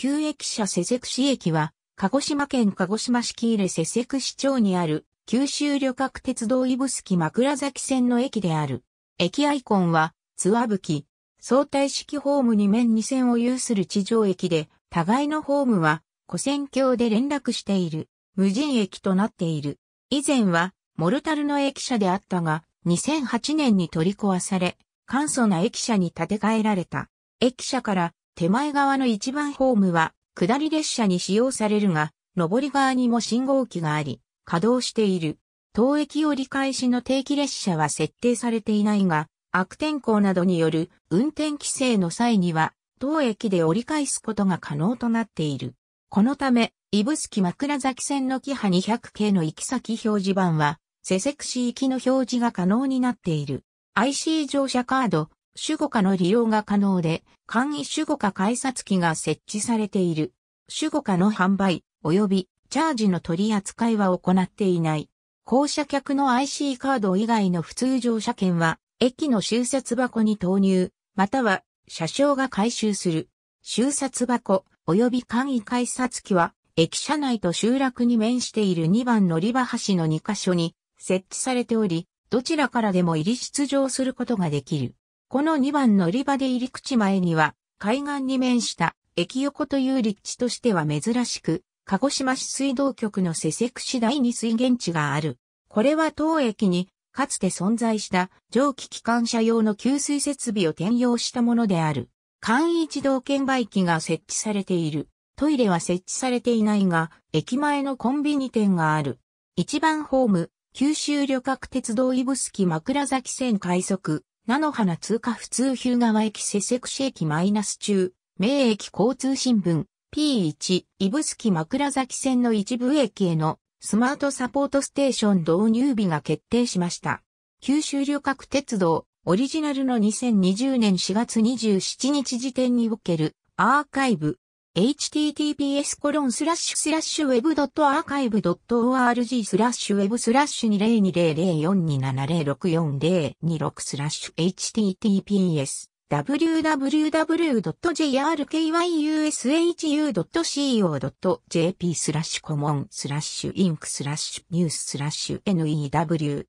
旧駅舎瀬セクシ駅は、鹿児島県鹿児島市喜入瀬セク市町にある、九州旅客鉄道指宿枕崎線の駅である。駅アイコンは、つわぶき。相対式ホーム2面2線を有する地上駅で、互いのホームは、古線橋で連絡している。無人駅となっている。以前は、モルタルの駅舎であったが、2008年に取り壊され、簡素な駅舎に建て替えられた。駅舎から手前側の一番ホームは、下り列車に使用されるが、上り側にも信号機があり、稼働している。当駅折り返しの定期列車は設定されていないが、悪天候などによる運転規制の際には、当駅で折り返すことが可能となっている。このため、すき枕崎線のキハ200系の行き先表示板は、セセクシー行きの表示が可能になっている。IC 乗車カード、守語化の利用が可能で、簡易守語化改札機が設置されている。守語化の販売、及びチャージの取り扱いは行っていない。降車客の IC カード以外の普通乗車券は、駅の集札箱に投入、または車掌が回収する。終札箱、及び簡易改札機は、駅舎内と集落に面している2番乗り場橋の2カ所に設置されており、どちらからでも入り出場することができる。この2番乗り場で入り口前には、海岸に面した駅横という立地としては珍しく、鹿児島市水道局の施設次第に水源地がある。これは当駅に、かつて存在した蒸気機関車用の給水設備を転用したものである。簡易自動券売機が設置されている。トイレは設置されていないが、駅前のコンビニ店がある。1番ホーム、九州旅客鉄道指宿枕崎線快速、菜の花通過普通日向川駅せセクシ駅マイナス中、名駅交通新聞 P1、指宿枕崎線の一部駅へのスマートサポートステーション導入日が決定しました。九州旅客鉄道オリジナルの2020年4月27日時点におけるアーカイブ https コロンスラッシュスラッシュウェブド web.archive.org スラッシュウェブスラッシュ20200427064026スラッシュ https www.jrkyushu.co.jp スラッシュコモンスラッシュインクスラッシュニューススラッシュ newtopics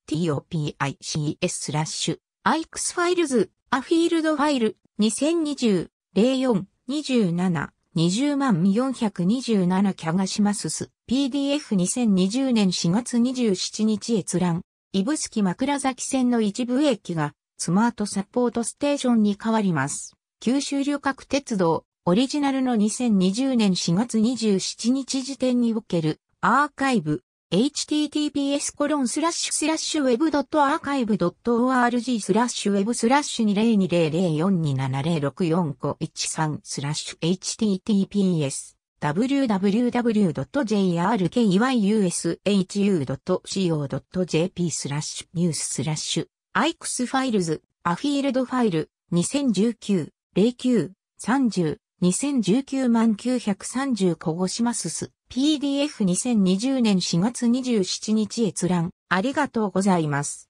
スラッシュアイクスファイルズアフィールドファイル2020 04 27 20万427キャガシマスス、PDF2020 年4月27日閲覧、指宿枕崎線の一部駅が、スマートサポートステーションに変わります。九州旅客鉄道、オリジナルの2020年4月27日時点における、アーカイブ、https コロンスラッシュスラッシュウェブドットアーカイブドット org スラッシュウェブスラッシュ二零二零0 4 2 7 0 6 4 5 1 3スラッシュ https www.jrkyushu.co.jp スラッシュニューススラッシュアイクスファイルズアフィールドファイル二千十九零九三十2019万930小児島すす PDF2020 年4月27日閲覧ありがとうございます。